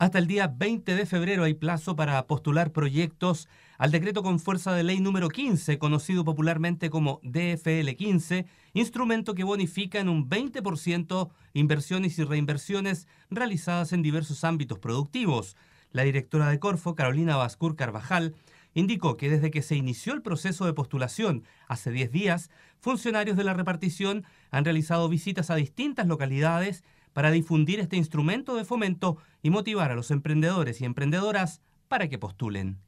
Hasta el día 20 de febrero hay plazo para postular proyectos al decreto con fuerza de ley número 15, conocido popularmente como DFL 15, instrumento que bonifica en un 20% inversiones y reinversiones realizadas en diversos ámbitos productivos. La directora de Corfo, Carolina Bascur Carvajal, indicó que desde que se inició el proceso de postulación hace 10 días, funcionarios de la repartición han realizado visitas a distintas localidades para difundir este instrumento de fomento y motivar a los emprendedores y emprendedoras para que postulen.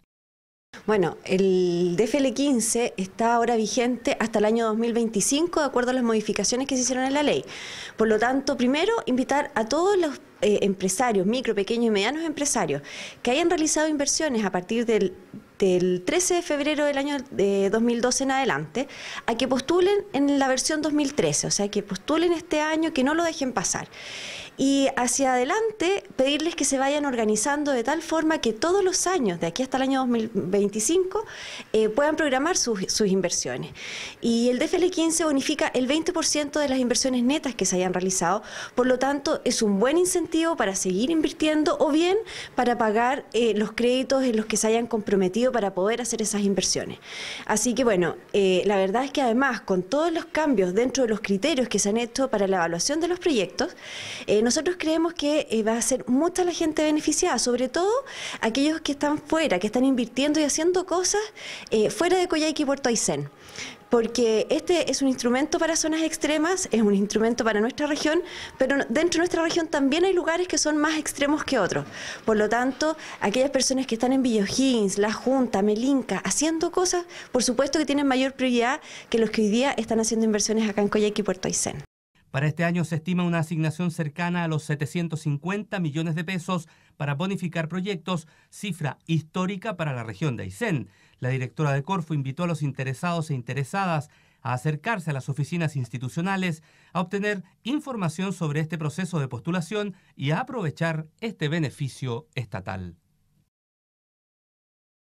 Bueno, el DFL15 está ahora vigente hasta el año 2025 de acuerdo a las modificaciones que se hicieron en la ley. Por lo tanto, primero, invitar a todos los eh, empresarios, micro, pequeños y medianos empresarios, que hayan realizado inversiones a partir del del 13 de febrero del año eh, de 2012 en adelante, a que postulen en la versión 2013, o sea, que postulen este año, que no lo dejen pasar y hacia adelante pedirles que se vayan organizando de tal forma que todos los años, de aquí hasta el año 2025, eh, puedan programar sus, inversiones. Y el DFL 15 bonifica el 20% de las inversiones netas que se hayan realizado, por lo tanto es un buen incentivo para seguir invirtiendo o bien para pagar eh, los créditos en los que se hayan comprometido para poder hacer esas inversiones. Así que bueno, eh, la verdad es que además con todos los cambios dentro de los criterios que se han hecho para la evaluación de los proyectos, eh, nosotros creemos que eh, va a ser mucha la gente beneficiada, sobre todo aquellos que están fuera, que están invirtiendo y haciendo cosas eh, fuera de Coyhaique y Puerto Aysén porque este es un instrumento para zonas extremas, es un instrumento para nuestra región, pero dentro de nuestra región también hay lugares que son más extremos que otros. Por lo tanto, aquellas personas que están en Villogins, La Junta, Melinca, haciendo cosas, por supuesto que tienen mayor prioridad que los que hoy día están haciendo inversiones acá en Coyhaique y Puerto Aysén. Para este año se estima una asignación cercana a los 750 millones de pesos para bonificar proyectos, cifra histórica para la región de Aysén. La directora de Corfo invitó a los interesados e interesadas a acercarse a las oficinas institucionales, a obtener información sobre este proceso de postulación y a aprovechar este beneficio estatal.